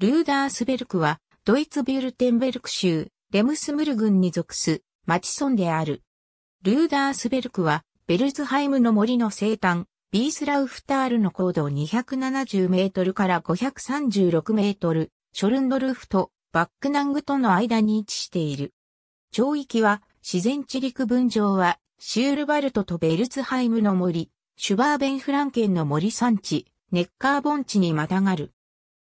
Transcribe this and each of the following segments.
ルーダースベルクは、ドイツビュルテンベルク州、レムスムル郡に属す、町村である。ルーダースベルクは、ベルズハイムの森の生誕、ビースラウフタールの高度270メートルから536メートル、ショルンドルフとバックナングとの間に位置している。町域は、自然地陸分上は、シュールバルトとベルツハイムの森、シュバーベンフランケンの森山地、ネッカー盆地にまたがる。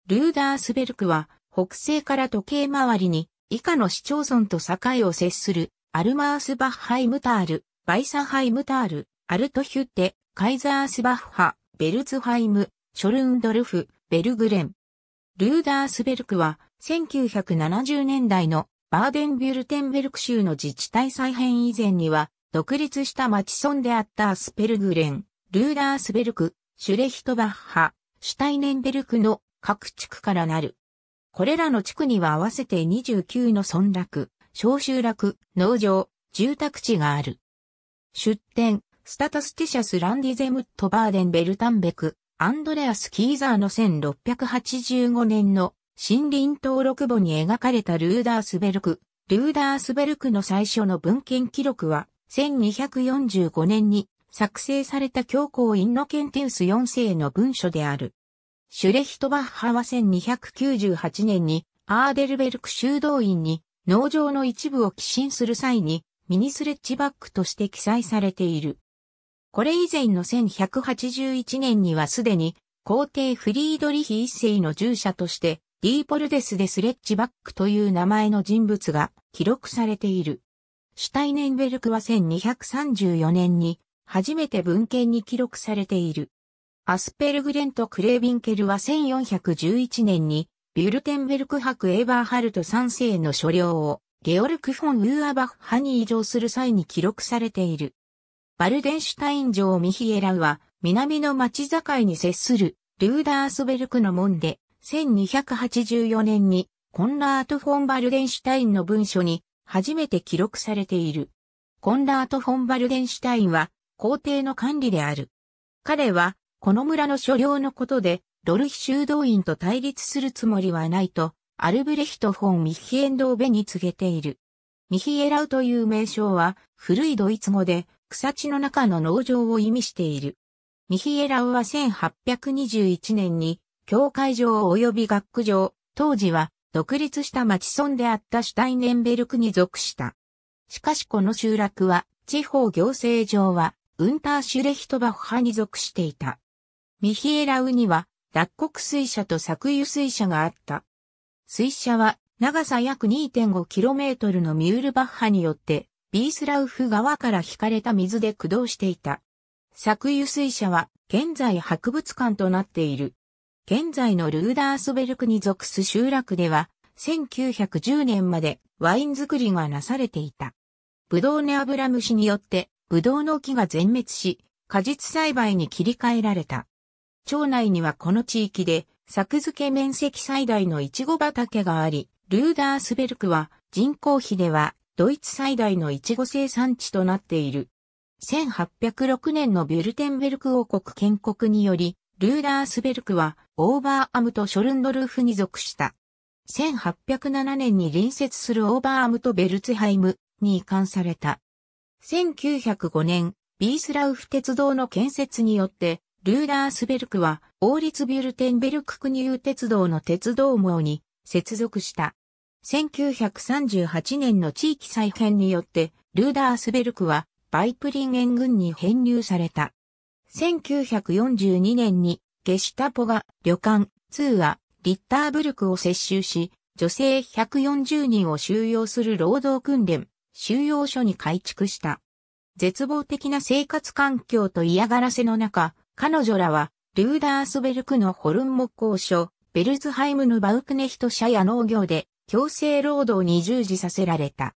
ルーダースベルクは、北西から時計回りに、以下の市町村と境を接する、アルマースバッハイムタール、バイサハイムタール、アルトヒュッテ、カイザースバッハ、ベルツハイム、ショルンドルフ、ベルグレン。ルーダースベルクは、1970年代のバーデンビュルテンベルク州の自治体再編以前には、独立した町村であったアスペルグレン、ルーダースベルク、シュレヒトバッハ、シュタイネンベルクの各地区からなる。これらの地区には合わせて29の村落、小集落、農場、住宅地がある。出典、スタタスティシャス・ランディゼムット・バーデン・ベルタンベク、アンドレアス・キーザーの1685年の森林登録簿に描かれたルーダースベルク、ルーダースベルクの最初の文献記録は、1245年に作成された教皇インノケンテウス4世の文書である。シュレヒトバッハは1298年にアーデルベルク修道院に農場の一部を寄進する際にミニスレッジバックとして記載されている。これ以前の1181年にはすでに皇帝フリードリヒ一世の従者としてディーポルデス・でスレッジバックという名前の人物が記録されている。シュタイネンベルクは1234年に初めて文献に記録されている。アスペルグレント・クレービンケルは1411年に、ビュルテンベルク博エーバーハルト3世の所領を、ゲオルク・フォン・ウーアバッハに移譲する際に記録されている。バルデンシュタイン城ミヒエラは、南の町境に接する、ルーダースベルクの門で、1284年に、コンラート・フォン・バルデンシュタインの文書に、初めて記録されている。コンラート・フォン・バルデンシュタインは、皇帝の管理である。彼は、この村の所領のことで、ロルヒ修道院と対立するつもりはないと、アルブレヒト・フォン・ミヒエンドーベに告げている。ミヒエラウという名称は、古いドイツ語で、草地の中の農場を意味している。ミヒエラウは1821年に、教会場及び学区場、当時は、独立した町村であったシュタイネンベルクに属した。しかしこの集落は、地方行政上は、ウンターシュレヒトバッハに属していた。ミヒエラウには、脱穀水車と作油水車があった。水車は、長さ約 2.5km のミュールバッハによって、ビースラウフ川から引かれた水で駆動していた。作油水車は、現在博物館となっている。現在のルーダースベルクに属す集落では、1910年までワイン作りがなされていた。ブドウネアブラムシによって、ブドウの木が全滅し、果実栽培に切り替えられた。町内にはこの地域で、作付け面積最大のイチゴ畑があり、ルーダースベルクは人口比ではドイツ最大のイチゴ生産地となっている。1806年のビュルテンベルク王国建国により、ルーダースベルクはオーバーアムとショルンドルーフに属した。1807年に隣接するオーバーアムとベルツハイムに移管された。1905年、ビースラウフ鉄道の建設によってルーダースベルクは、王立ビュルテンベルク国有鉄道の鉄道網に接続した。1938年の地域再編によって、ルーダースベルクは、バイプリンン軍に編入された。1942年に、ゲシュタポが旅館、通話、リッターブルクを接収し、女性140人を収容する労働訓練、収容所に改築した。絶望的な生活環境と嫌がらせの中、彼女らは、ルーダースベルクのホルン木工所、ベルズハイムのバウクネヒト社や農業で強制労働に従事させられた。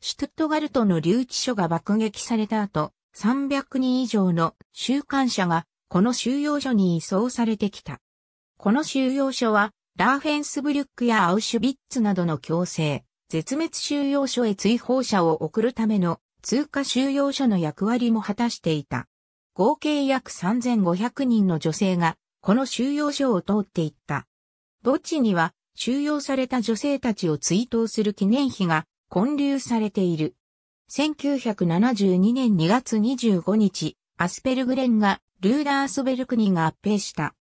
シュトゥットガルトの留置所が爆撃された後、300人以上の収監者がこの収容所に移送されてきた。この収容所は、ラーフェンスブリュックやアウシュビッツなどの強制、絶滅収容所へ追放者を送るための通過収容所の役割も果たしていた。合計約3500人の女性が、この収容所を通っていった。墓地には、収容された女性たちを追悼する記念碑が建立されている。1972年2月25日、アスペルグレンがルーダースベルクに合併した。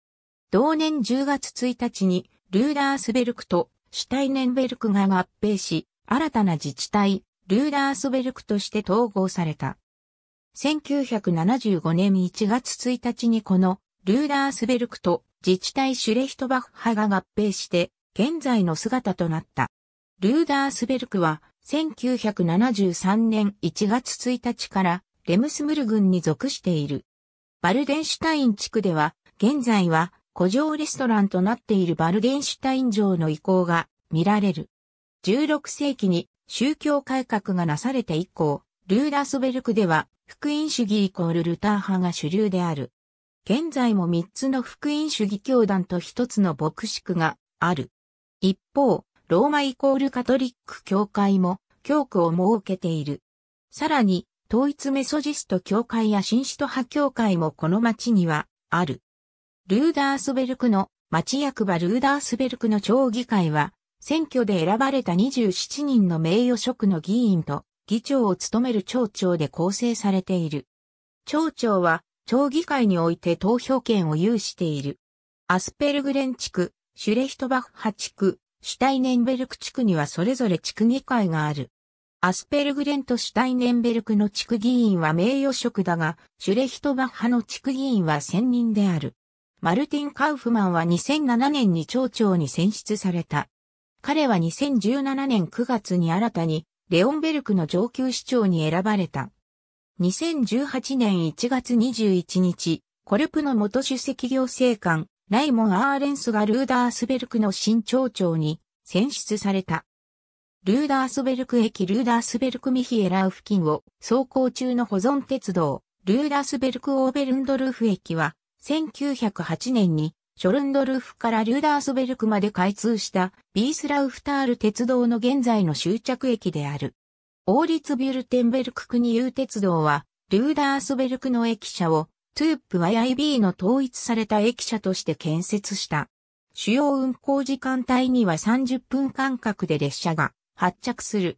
同年10月1日にルーダースベルクとシュタイネンベルクが合併し、新たな自治体、ルーダースベルクとして統合された。1975年1月1日にこのルーダースベルクと自治体シュレヒトバッハが合併して現在の姿となった。ルーダースベルクは1973年1月1日からレムスムル郡に属している。バルデンシュタイン地区では現在は古城レストランとなっているバルデンシュタイン城の遺構が見られる。16世紀に宗教改革がなされて以降、ルーダースベルクでは、福音主義イコールルター派が主流である。現在も3つの福音主義教団と1つの牧師区がある。一方、ローマイコールカトリック教会も教区を設けている。さらに、統一メソジスト教会や新使徒派教会もこの町にはある。ルーダースベルクの町役場ルーダースベルクの町議会は、選挙で選ばれた27人の名誉職の議員と議長を務める町長で構成されている。町長は、町議会において投票権を有している。アスペルグレン地区、シュレヒトバッハ地区、シュタイネンベルク地区にはそれぞれ地区議会がある。アスペルグレンとシュタイネンベルクの地区議員は名誉職だが、シュレヒトバッハの地区議員は専任である。マルティン・カウフマンは2007年に町長に選出された。彼は2017年9月に新たにレオンベルクの上級市長に選ばれた。2018年1月21日、コルプの元主席行政官、ライモン・アーレンスがルーダースベルクの新町長に選出された。ルーダースベルク駅ルーダースベルクミヒエラウ付近を走行中の保存鉄道、ルーダースベルクオーベルンドルフ駅は1908年にショルンドルフからリューダースベルクまで開通したビースラウフタール鉄道の現在の終着駅である。王立ビュルテンベルク国有鉄道は、リューダースベルクの駅舎を、トゥープ YIB の統一された駅舎として建設した。主要運行時間帯には30分間隔で列車が発着する。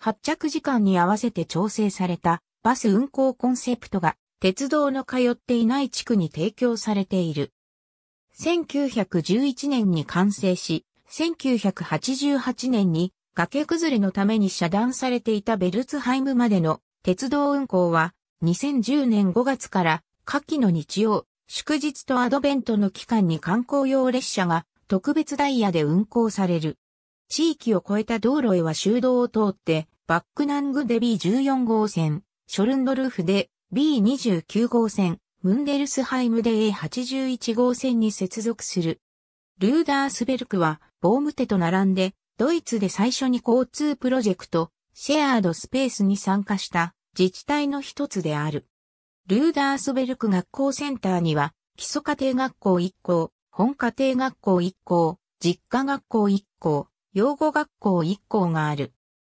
発着時間に合わせて調整されたバス運行コンセプトが鉄道の通っていない地区に提供されている。1911年に完成し、1988年に崖崩れのために遮断されていたベルツハイムまでの鉄道運行は2010年5月から夏季の日曜、祝日とアドベントの期間に観光用列車が特別ダイヤで運行される。地域を超えた道路へは修道を通ってバックナングで B14 号線、ショルンドルフで B29 号線、ムンデルスハイムで A81 号線に接続する。ルーダースベルクは、ボームテと並んで、ドイツで最初に交通プロジェクト、シェアードスペースに参加した自治体の一つである。ルーダースベルク学校センターには、基礎家庭学校1校、本家庭学校1校、実家学校1校、養護学校1校がある。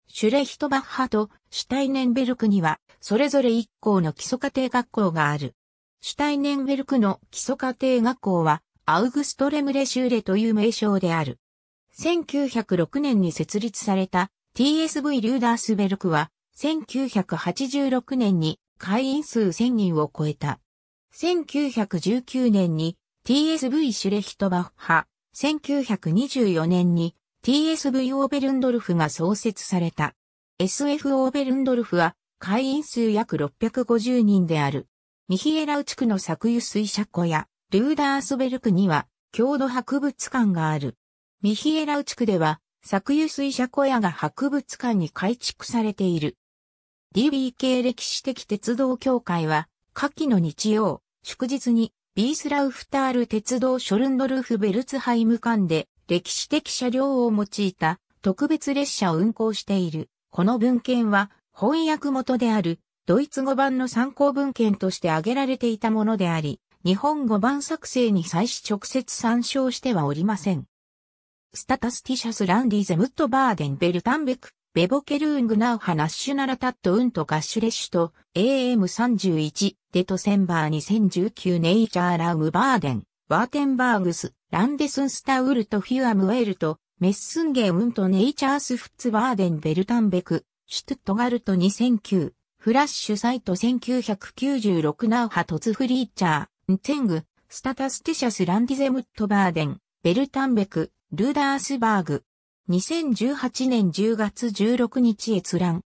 シュレヒトバッハとシュタイネンベルクには、それぞれ1校の基礎家庭学校がある。シュタイネンベルクの基礎家庭学校は、アウグストレムレシューレという名称である。1906年に設立された TSV リューダースベルクは、1986年に会員数1000人を超えた。1919年に TSV シュレヒトバッハ、1924年に TSV オーベルンドルフが創設された。SF オーベルンドルフは会員数約650人である。ミヒエラウ地区の作油水車庫やルーダースベルクには郷土博物館がある。ミヒエラウ地区では作油水車小屋が博物館に改築されている。DBK 歴史的鉄道協会は、夏季の日曜、祝日に、ビースラウフタール鉄道ショルンドルフベルツハイム間で、歴史的車両を用いた特別列車を運行している。この文献は、翻訳元であるドイツ語版の参考文献として挙げられていたものであり、日本語版作成に際し直接参照してはおりません。スタタスティシャスランディゼムットバーデンベルタンベク、ベボケルーングナウハナッシュナラタットウントガッシュレッシュと AM31 デトセンバー2019ネイチャーラウムバーデン、ワーテンバーグス、ランデスンスタウルトフィアムウェルト、メッスンゲウントネイチャースフッツバーデンベルタンベク、シュトゥットガルト2009フラッシュサイト1996ナウハトツフリーチャー、ンツェング、スタタスティシャスランディゼムットバーデン、ベルタンベク、ルーダースバーグ。2018年10月16日閲覧。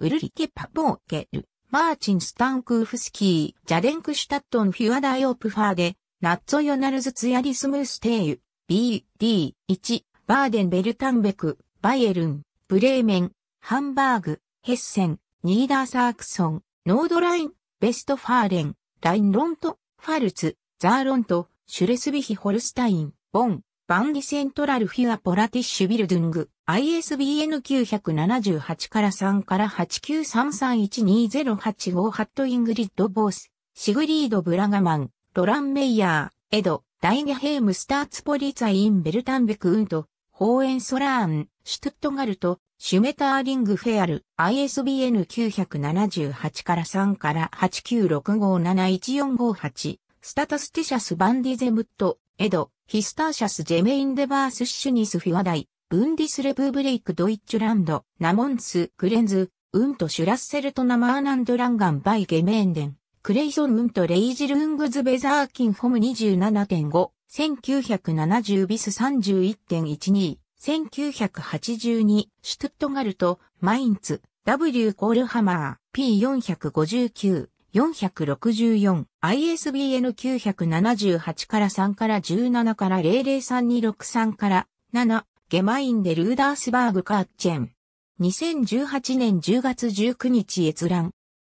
ウルリケ・パポーケル、マーチン・スタンクーフスキー、ジャデンク・シュタットン・フィワダイオプファーデ、ナッツォ・ヨナルズ・ツヤリスムーステーユ、B、D、1、バーデン・ベルタンベク、バイエルン、ブレーメン、ハンバーグ、ヘッセン、ニーダーサークソン、ノードライン、ベストファーレン、ラインロント、ファルツ、ザーロント、シュレスビヒホルスタイン、ボン、バンディセントラルフィアポラティッシュビルドゥング、ISBN 978から3から893312085ハットイングリッド・ボース、シグリード・ブラガマン、ロラン・メイヤー、エド、ダイゲヘーム・スターツ・ポリツァイン・ベルタンベク・ウント、ホーエンソラーン、シュトゥットガルト、シュメターリングフェアル、ISBN 978から3から896571458、スタタスティシャス・バンディゼムット、エド、ヒスターシャス・ジェメインデバース・シュニス・フィワダイ、ブンディス・レブ・ブレイク・ドイッチュランド、ナモンス・クレンズ、ウント・シュラッセルト・ナマーナンド・ランガン・バイ・ゲメンデン、クレイソン・ウント・レイジル・ウングズ・ベザーキン・ホム27.5、1970ビス31.12、1982、シュトゥットガルト、マインツ、W コールハマー、P459、464、ISBN978 から3から17から003263から7、ゲマインデルーダースバーグカーチェン。2018年10月19日閲覧。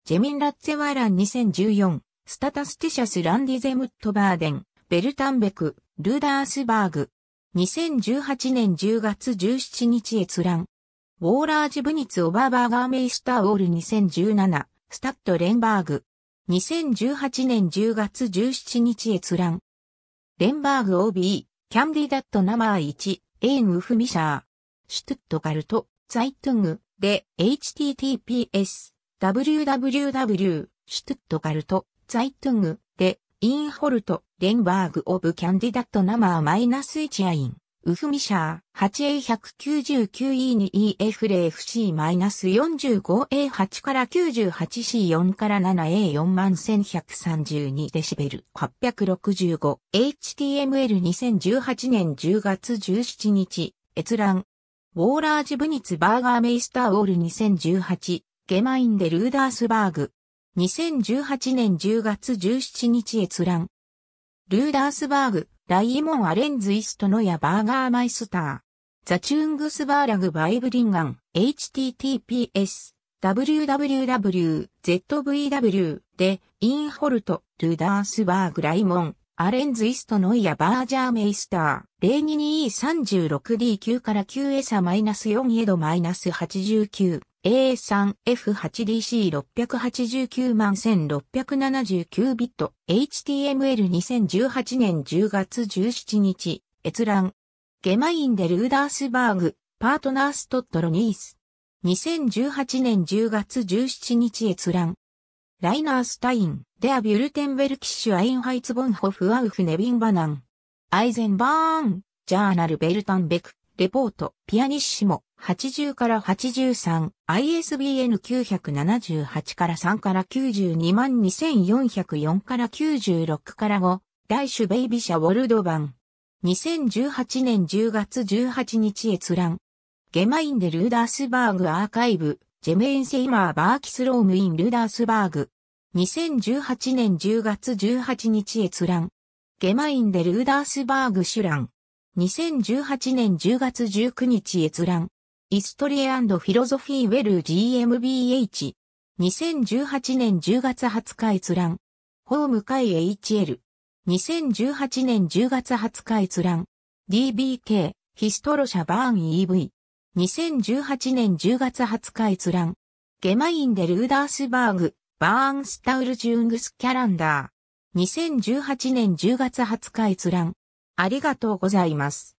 ジェミンラッツェワーラン2014、スタタスティシャスランディゼムットバーデン。ベルタンベク、ルーダースバーグ。2018年10月17日閲覧。ウォーラージブニツ・オバーバーガーメイスター・オール2017、スタッド・レンバーグ。2018年10月17日閲覧。レンバーグ OB、キャンディダットナマー1、エーン・ウフ・ミシャー。シュトゥットガルト、ザイトゥング、で、https、www、シュトゥットガルト、ザイトゥング、インホルト、レンバーグ・オブ・キャンディダット・ナマー・マイナス1アイン、ウフミシャー、8A199E2EFLFC-45A8 から 98C4 から 7A41132dB、865、HTML2018 年10月17日、閲覧。ウォーラージブニツバーガーメイスターオール2018、ゲマインデルーダースバーグ。2018年10月17日閲覧。ルーダースバーグ、ライモン・アレンズ・イストノヤ・バーガー・マイスター。ザ・チュングス・バーラグ・バイブリンガン、https、www.zvw で、インホルト、ルーダースバーグ・ライモン、アレンズ・イストノイヤ・バージャー・メイスター、022E36D9 から 9S-4 エド -89。A3F8DC689 万1679ビット HTML2018 年10月17日閲覧ゲマインデルーダースバーグパートナーストットロニース2018年10月17日閲覧ライナースタインデアビュルテンベルキッシュアインハイツボンホフアウフネビンバナンアイゼンバーンジャーナルベルタンベクレポートピアニッシモ80から83、ISBN 978から3から92万2404から96から5、大種ベイビシャウォルド版。2018年10月18日閲覧。ゲマインデ・ルーダースバーグアーカイブ、ジェメイン・セイマー・バーキスローム・イン・ルーダースバーグ。2018年10月18日閲覧。ゲマインデ・ルーダースバーグ主覧。2018年10月19日閲覧。イストリアフィロゾフィーウェル GmbH。2018年10月20日閲覧。ホーム会 HL。2018年10月20日閲覧。DBK、ヒストロシャバーン EV。2018年10月20日閲覧。ゲマインデルーダースバーグ、バーンスタウルジュングスキャランダー。2018年10月20日閲覧。ありがとうございます。